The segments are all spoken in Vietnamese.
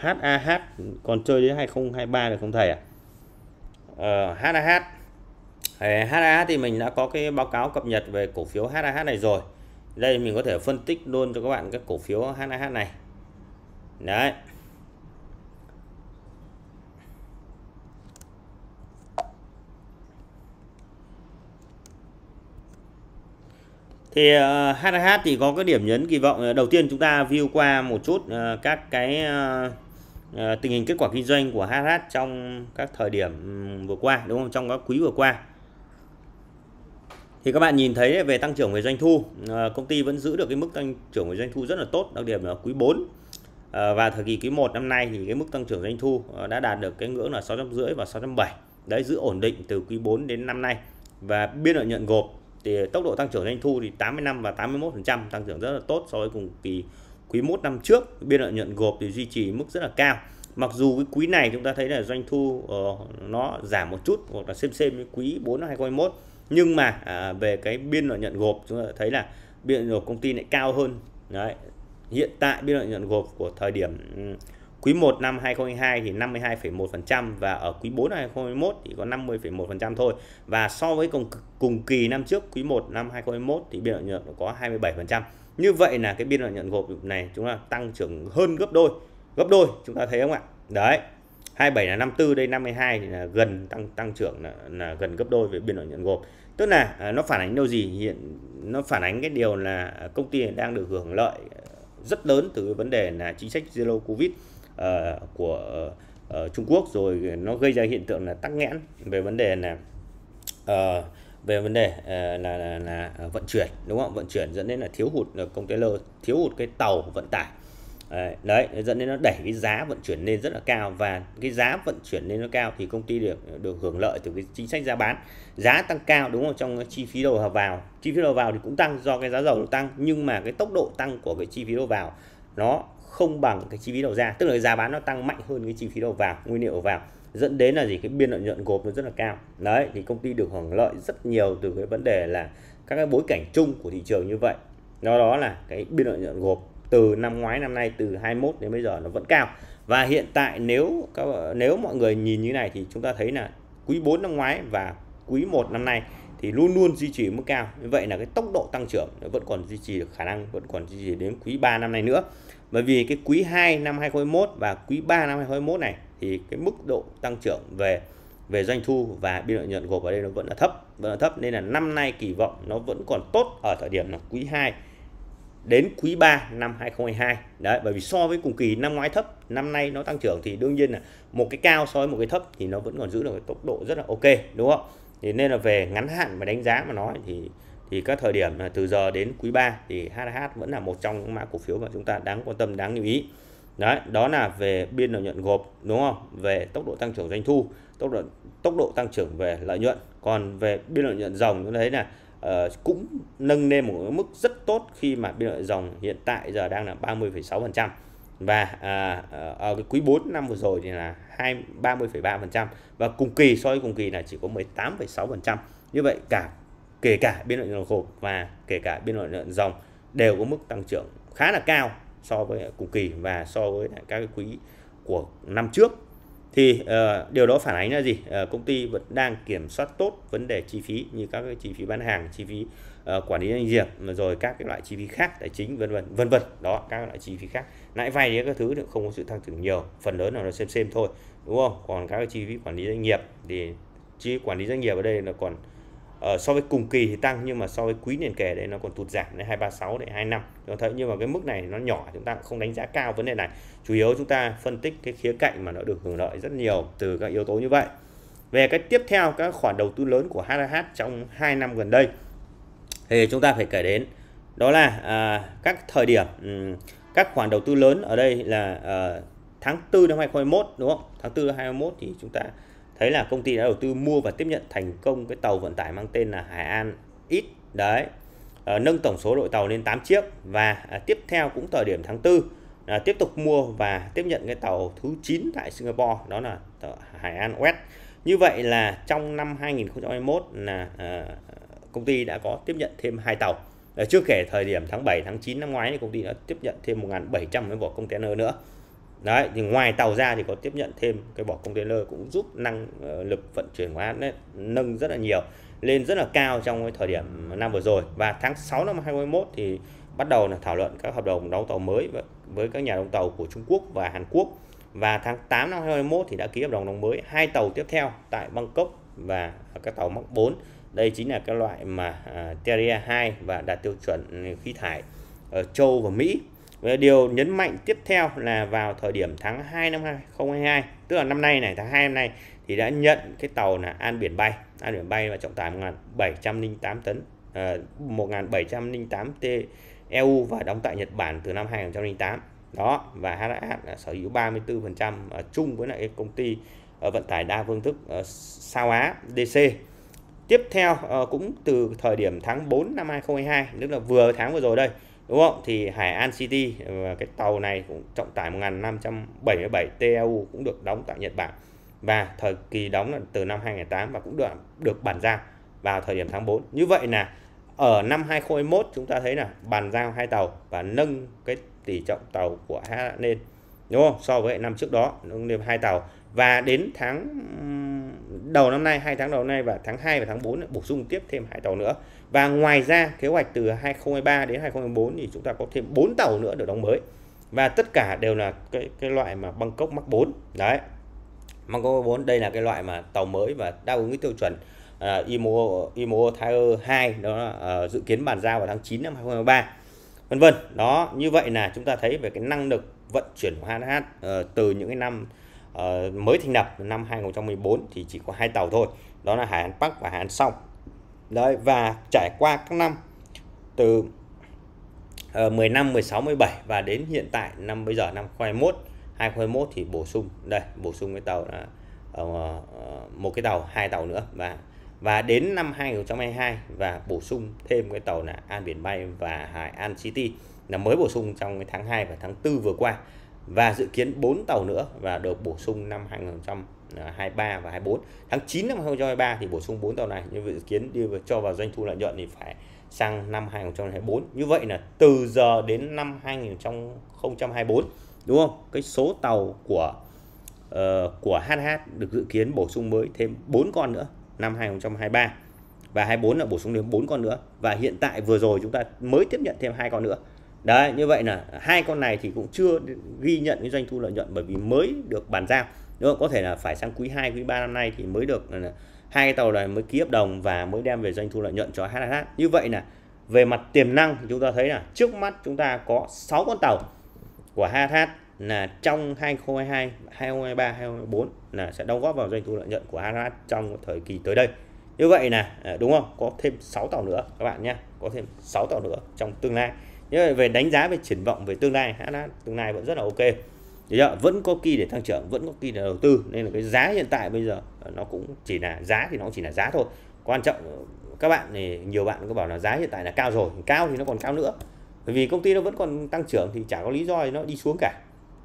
HAH còn chơi đến 2023 được không thầy ạ? À? Ờ, uh, HAH HAH thì mình đã có cái báo cáo cập nhật về cổ phiếu HAH này rồi. Đây mình có thể phân tích luôn cho các bạn các cổ phiếu HAH này. Đấy. thì Hah ờ, thì có cái điểm nhấn kỳ vọng đầu tiên chúng ta view qua một chút ờ, các cái Ờ, tình hình kết quả kinh doanh của HH trong các thời điểm vừa qua đúng không trong các quý vừa qua thì các bạn nhìn thấy về tăng trưởng về doanh thu ờ, công ty vẫn giữ được cái mức tăng trưởng về doanh thu rất là tốt đặc điểm là quý 4 ờ, và thời kỳ quý 1 năm nay thì cái mức tăng trưởng doanh thu đã đạt được cái ngưỡng là 650 và 670 đấy giữ ổn định từ quý 4 đến năm nay và biên lợi nhuận gộp thì tốc độ tăng trưởng doanh thu thì 85 và 81 phần trăm tăng trưởng rất là tốt so với cùng kỳ quý 1 năm trước biên lợi nhuận gộp thì duy trì mức rất là cao mặc dù cái quý này chúng ta thấy là doanh thu uh, nó giảm một chút hoặc là xem xem với quý 4 năm 2021 nhưng mà à, về cái biên lợi nhuận gộp chúng ta thấy là biên lợi nhuận gộp công ty lại cao hơn đấy hiện tại biên lợi nhuận gộp của thời điểm quý 1 năm 2022 thì 52,1% và ở quý 4 năm 2021 thì có 50,1% thôi và so với cùng cùng kỳ năm trước quý 1 năm 2021 thì biên lợi nhuận có 27% như vậy là cái biên lợi nhuận gộp này chúng ta tăng trưởng hơn gấp đôi gấp đôi chúng ta thấy không ạ đấy 27 là 54 đây 52 thì là gần tăng tăng trưởng là, là gần gấp đôi về biên lợi nhuận gộp tức là à, nó phản ánh đâu gì hiện nó phản ánh cái điều là công ty đang được hưởng lợi rất lớn từ cái vấn đề là chính sách zero covid uh, của uh, Trung Quốc rồi nó gây ra hiện tượng là tắc nghẽn về vấn đề là uh, về vấn đề ờ, là, là, là ờ, vận chuyển đúng không vận chuyển dẫn đến là thiếu hụt ờ, container thiếu hụt cái tàu vận tải đấy dẫn đến nó đẩy cái giá vận chuyển lên rất là cao và cái giá vận chuyển lên nó cao thì công ty được được hưởng lợi từ cái chính sách giá bán giá tăng cao đúng không trong chi phí đầu vào chi phí đầu vào thì cũng tăng do cái giá dầu nó tăng nhưng mà cái tốc độ tăng của cái chi phí đầu vào nó không bằng cái chi phí đầu ra tức là giá bán nó tăng mạnh hơn cái chi phí đầu vào nguyên liệu đầu vào dẫn đến là gì cái biên lợi nhuận gộp nó rất là cao đấy thì công ty được hưởng lợi rất nhiều từ cái vấn đề là các cái bối cảnh chung của thị trường như vậy do đó là cái biên lợi nhuận gộp từ năm ngoái năm nay từ 21 đến bây giờ nó vẫn cao và hiện tại nếu các nếu mọi người nhìn như này thì chúng ta thấy là quý 4 năm ngoái và quý 1 năm nay thì luôn luôn duy trì mức cao như vậy là cái tốc độ tăng trưởng nó vẫn còn duy trì được khả năng vẫn còn duy trì đến quý 3 năm nay nữa bởi vì cái quý 2 năm 2021 và quý 3 năm 2021 này thì cái mức độ tăng trưởng về về doanh thu và biên lợi nhuận gộp ở đây nó vẫn là thấp vẫn là thấp nên là năm nay kỳ vọng nó vẫn còn tốt ở thời điểm là quý 2 đến quý 3 năm 2022 đấy bởi vì so với cùng kỳ năm ngoái thấp năm nay nó tăng trưởng thì đương nhiên là một cái cao so với một cái thấp thì nó vẫn còn giữ được cái tốc độ rất là ok đúng không thì nên là về ngắn hạn mà đánh giá mà nói thì thì các thời điểm là từ giờ đến quý 3 thì HH vẫn là một trong những mã cổ phiếu mà chúng ta đáng quan tâm đáng lưu ý Đấy, đó là về biên lợi nhuận gộp đúng không? Về tốc độ tăng trưởng doanh thu, tốc độ tốc độ tăng trưởng về lợi nhuận. Còn về biên lợi nhuận dòng như thế là uh, cũng nâng lên một mức rất tốt khi mà biên lợi nhuận dòng hiện tại giờ đang là 30,6% và à, ở ờ, cái quý 4 năm vừa rồi thì là 2 30,3% và cùng kỳ so với cùng kỳ là chỉ có 18,6%. Như vậy cả kể cả biên lợi nhuận gộp và kể cả biên lợi nhuận dòng đều có mức tăng trưởng khá là cao so với cùng kỳ và so với các cái quý của năm trước thì uh, điều đó phản ánh là gì uh, công ty vẫn đang kiểm soát tốt vấn đề chi phí như các cái chi phí bán hàng chi phí uh, quản lý doanh nghiệp rồi các cái loại chi phí khác tài chính vân vân vân vân đó các loại chi phí khác lãi vay đấy các thứ thì không có sự tăng trưởng nhiều phần lớn là nó xem xem thôi đúng không còn các cái chi phí quản lý doanh nghiệp thì chi quản lý doanh nghiệp ở đây là còn Ờ, so với cùng kỳ thì tăng nhưng mà so với quý liền kề đấy nó còn tụt giảm đến 236 đến 25 chúng thấy nhưng mà cái mức này nó nhỏ chúng ta cũng không đánh giá cao vấn đề này chủ yếu chúng ta phân tích cái khía cạnh mà nó được hưởng lợi rất nhiều từ các yếu tố như vậy về cái tiếp theo các khoản đầu tư lớn của HH trong 2 năm gần đây thì chúng ta phải kể đến đó là à, các thời điểm các khoản đầu tư lớn ở đây là à, tháng 4 năm 2021 đúng không tháng 4 năm 2021 thì chúng ta thấy là công ty đã đầu tư mua và tiếp nhận thành công cái tàu vận tải mang tên là Hải An ít đấy à, nâng tổng số đội tàu lên 8 chiếc và à, tiếp theo cũng thời điểm tháng 4 à, tiếp tục mua và tiếp nhận cái tàu thứ 9 tại Singapore đó là Hải An West như vậy là trong năm 2021 là à, công ty đã có tiếp nhận thêm hai tàu à, chưa kể thời điểm tháng 7 tháng 9 năm ngoái thì công ty đã tiếp nhận thêm 1.700 cái vỏ container nữa đấy thì ngoài tàu ra thì có tiếp nhận thêm cái vỏ container cũng giúp năng ờ, lực vận chuyển hóa đấy, nâng rất là nhiều lên rất là cao trong cái thời điểm năm vừa rồi và tháng 6 năm 2021 thì bắt đầu là thảo luận các hợp đồng đóng tàu mới với các nhà đóng tàu của Trung Quốc và Hàn Quốc và tháng 8 năm 2021 thì đã ký hợp đồng đóng mới hai tàu tiếp theo tại Bangkok và các tàu Mach 4 đây chính là các loại mà à, Teria 2 và đạt tiêu chuẩn khí thải ở ờ, châu và Mỹ và điều nhấn mạnh tiếp theo là vào thời điểm tháng 2 năm 2022 tức là năm nay này tháng 2 năm nay thì đã nhận cái tàu là An Biển Bay An Biển Bay và trọng tải 1708 tấn uh, ờ, 1708 T EU và đóng tại Nhật Bản từ năm 2008 đó và HH là sở hữu 34% ờ, chung với lại công ty ờ, vận tải đa phương thức Sao Á DC tiếp theo cũng từ thời điểm tháng 4 năm 2022 tức là vừa tháng vừa rồi đây đúng không thì Hải An City và ờ, cái tàu này cũng trọng tải 1577 TEU cũng được đóng tại Nhật Bản và thời kỳ đóng là từ năm 2008 và cũng được được bàn giao vào thời điểm tháng 4 như vậy là ở năm 2021 chúng ta thấy là bàn giao hai tàu và nâng cái tỷ trọng tàu của Hà lên đúng không so với năm trước đó nâng lên hai tàu và đến tháng đầu năm nay hai tháng đầu năm nay và tháng 2 và tháng 4 bổ sung tiếp thêm hai tàu nữa và ngoài ra kế hoạch từ 2023 đến 2024 thì chúng ta có thêm 4 tàu nữa được đóng mới. Và tất cả đều là cái cái loại mà Bangkok Max 4. Đấy. Bangkok 4 đây là cái loại mà tàu mới và đáp ứng với tiêu chuẩn uh, IMO IMO Tire 2 đó là uh, dự kiến bàn giao vào tháng 9 năm 2023. Vân vân. Đó, như vậy là chúng ta thấy về cái năng lực vận chuyển của HH uh, ờ, từ những cái năm uh, mới thành lập năm 2014 thì chỉ có hai tàu thôi. Đó là Hải An Park và Hải An Song Đấy, và trải qua các năm từ uh, ờ, 10 năm 16 17 và đến hiện tại năm bây giờ năm 21 2021 thì bổ sung đây bổ sung cái tàu là ờ, uh, ờ, một cái tàu hai tàu nữa và và đến năm 2022 và bổ sung thêm cái tàu là An Biển Bay và Hải An City là mới bổ sung trong cái tháng 2 và tháng 4 vừa qua và dự kiến 4 tàu nữa và được bổ sung năm 2023 và 24. Tháng 9 năm 2023 thì bổ sung 4 tàu này nhưng dự kiến đi cho vào doanh thu lợi nhuận thì phải sang năm 2024. Như vậy là từ giờ đến năm 2024 đúng không? Cái số tàu của uh, của HH được dự kiến bổ sung mới thêm 4 con nữa năm 2023 và 24 là bổ sung thêm 4 con nữa và hiện tại vừa rồi chúng ta mới tiếp nhận thêm hai con nữa đấy như vậy là hai con này thì cũng chưa ghi nhận cái doanh thu lợi nhuận bởi vì mới được bàn giao đúng không? có thể là phải sang quý 2, quý 3 năm nay thì mới được hai cái tàu này mới ký hợp đồng và mới đem về doanh thu lợi nhuận cho HH như vậy là về mặt tiềm năng thì chúng ta thấy là trước mắt chúng ta có 6 con tàu của HH là trong 2022, 2023, 2024 là sẽ đóng góp vào doanh thu lợi nhuận của HH trong thời kỳ tới đây. Như vậy là à, đúng không? Có thêm 6 tàu nữa các bạn nhé, có thêm 6 tàu nữa trong tương lai như về đánh giá về triển vọng về tương lai hãng tương lai vẫn rất là ok chưa? vẫn có kỳ để tăng trưởng vẫn có kỳ để đầu tư nên là cái giá hiện tại bây giờ ờ, nó cũng chỉ là giá thì nó cũng chỉ là giá thôi quan trọng ờ, các bạn thì nhiều bạn có bảo là giá hiện tại là cao rồi cao thì nó còn cao nữa bởi vì công ty nó vẫn còn tăng trưởng thì chả có lý do nó đi xuống cả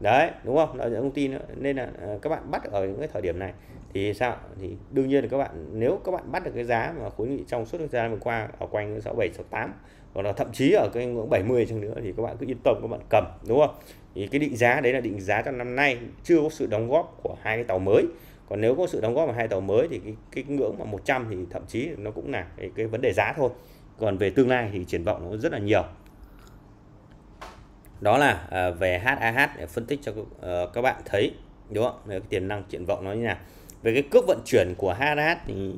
đấy đúng không là công ty nó, nên là ờ, các bạn bắt ở những cái thời điểm này thì sao thì đương nhiên là các bạn nếu các bạn bắt được cái giá mà khối nghị trong suốt thời gian vừa qua ở quanh sáu bảy sáu tám hoặc là thậm chí ở cái ngưỡng 70 chăng nữa thì các bạn cứ yên tâm các bạn cầm đúng không thì cái định giá đấy là định giá cho năm nay chưa có sự đóng góp của hai cái tàu mới còn nếu có sự đóng góp của hai tàu mới thì cái, cái ngưỡng mà 100 thì thậm chí nó cũng là cái, cái vấn đề giá thôi còn về tương lai thì triển vọng nó rất là nhiều đó là à, về HAH để phân tích cho à, các bạn thấy đúng không? Về cái tiềm năng triển vọng nó như nào về cái cước vận chuyển của HAH thì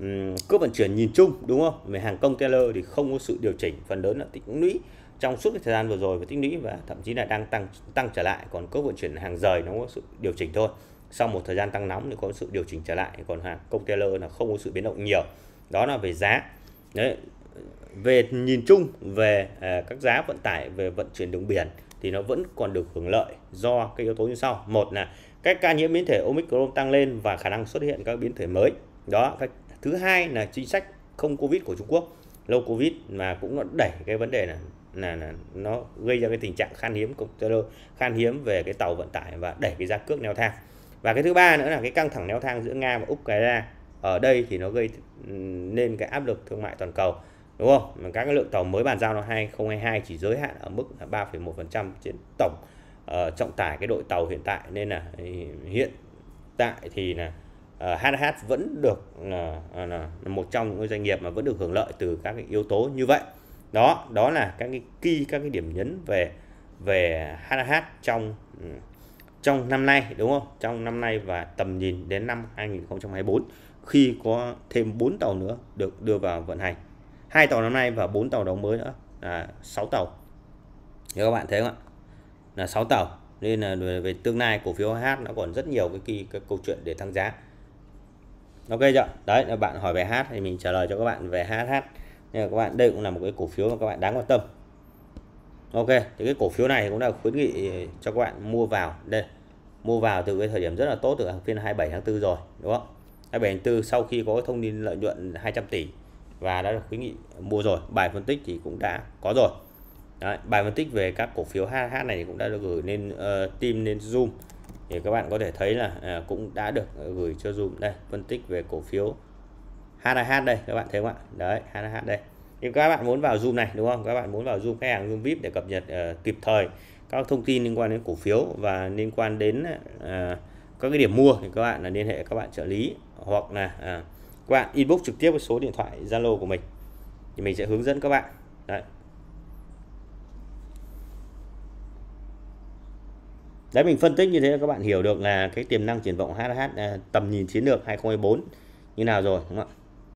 um, cước vận chuyển nhìn chung đúng không về hàng container thì không có sự điều chỉnh phần lớn là tích lũy trong suốt cái thời gian vừa rồi và tích lũy và thậm chí là đang tăng tăng trở lại còn cước vận chuyển hàng rời nó có sự điều chỉnh thôi sau một thời gian tăng nóng thì có sự điều chỉnh trở lại còn hàng container là không có sự biến động nhiều đó là về giá đấy về nhìn chung về à, các giá vận tải về vận chuyển đường biển thì nó vẫn còn được hưởng lợi do các yếu tố như sau một là các ca nhiễm biến thể omicron tăng lên và khả năng xuất hiện các biến thể mới đó các thứ hai là chính sách không covid của Trung Quốc lâu covid mà cũng nó đẩy cái vấn đề là là, là nó gây ra cái tình trạng khan hiếm container khan hiếm về cái tàu vận tải và đẩy cái giá cước neo thang và cái thứ ba nữa là cái căng thẳng neo thang giữa nga và ukraine ở đây thì nó gây nên cái áp lực thương mại toàn cầu đúng không mà các cái lượng tàu mới bàn giao năm 2022 chỉ giới hạn ở mức là 3,1% trên tổng uh, trọng tải cái đội tàu hiện tại nên là hiện tại thì là HH ờ, vẫn được là, ờ, ờ, là, một trong những doanh nghiệp mà vẫn được hưởng lợi từ các cái yếu tố như vậy đó đó là các cái key các cái điểm nhấn về về HH trong ừ, trong năm nay đúng không trong năm nay và tầm nhìn đến năm 2024 khi có thêm 4 tàu nữa được đưa vào vận hành hai tàu năm nay và 4 tàu đóng mới nữa là 6 tàu thì các bạn thấy không ạ là 6 tàu nên là về tương lai cổ phiếu HH nó còn rất nhiều cái kỳ các câu chuyện để tăng giá ok chưa đấy là bạn hỏi về hát thì mình trả lời cho các bạn về HH nhưng các bạn đây cũng là một cái cổ phiếu mà các bạn đáng quan tâm ok thì cái cổ phiếu này cũng là khuyến nghị cho các bạn mua vào đây mua vào từ cái thời điểm rất là tốt từ phiên 27 tháng 4 rồi đúng không 27 tháng 4 sau khi có thông tin lợi nhuận 200 tỷ và đã được khuyến nghị mua rồi bài phân tích thì cũng đã có rồi Đấy, bài phân tích về các cổ phiếu HH này cũng đã được gửi lên uh, team lên Zoom thì các bạn có thể thấy là à, cũng đã được à, gửi cho zoom đây phân tích về cổ phiếu HH đây các bạn thấy không ạ đấy HH đây nhưng các bạn muốn vào zoom này đúng không các bạn muốn vào zoom khách hàng zoom vip để cập nhật uh, kịp thời các thông tin liên quan đến cổ phiếu và liên quan đến uh, các cái điểm mua thì các bạn là liên hệ các bạn trợ lý hoặc là uh, các bạn inbox trực tiếp với số điện thoại zalo của mình thì mình sẽ hướng dẫn các bạn đấy đấy mình phân tích như thế các bạn hiểu được là cái tiềm năng triển vọng HH à, tầm nhìn chiến lược 2024 như nào rồi đúng không ạ